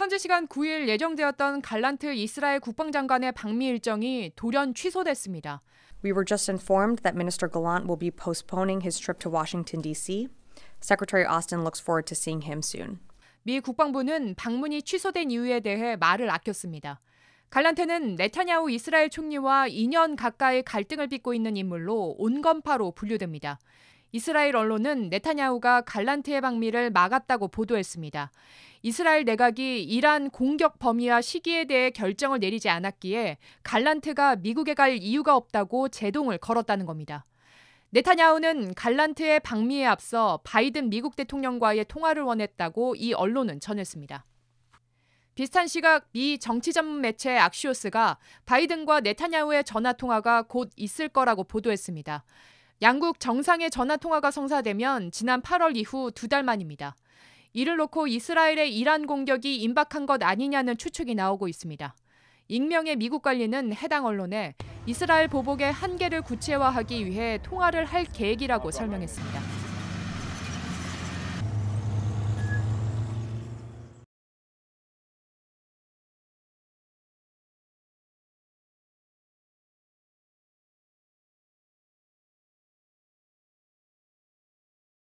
현지 시간 9일 예정되었던 갈란트 이스라엘 국방장관의 방미 일정이 돌연 취소됐습니다. We were just informed that Minister Gallant will be postponing his trip to Washington D.C. Secretary Austin looks forward to seeing him soon. 미 국방부는 방문이 취소된 이유에 대해 말을 아꼈습니다. 갈란테는 네타냐후 이스라엘 총리와 2년 가까이 갈등을 빚고 있는 인물로 온건파로 분류됩니다. 이스라엘 언론은 네타냐후가 갈란트의 방미를 막았다고 보도했습니다. 이스라엘 내각이 이란 공격 범위와 시기에 대해 결정을 내리지 않았기에 갈란트가 미국에 갈 이유가 없다고 제동을 걸었다는 겁니다. 네타냐후는 갈란트의 방미에 앞서 바이든 미국 대통령과의 통화를 원했다고 이 언론은 전했습니다. 비슷한 시각 미 정치 전문 매체 악시오스가 바이든과 네타냐후의 전화 통화가 곧 있을 거라고 보도했습니다. 양국 정상의 전화 통화가 성사되면 지난 8월 이후 두 달 만입니다. 이를 놓고 이스라엘의 이란 공격이 임박한 것 아니냐는 추측이 나오고 있습니다. 익명의 미국 관리는 해당 언론에 이스라엘 보복의 한계를 구체화하기 위해 통화를 할 계획이라고 설명했습니다.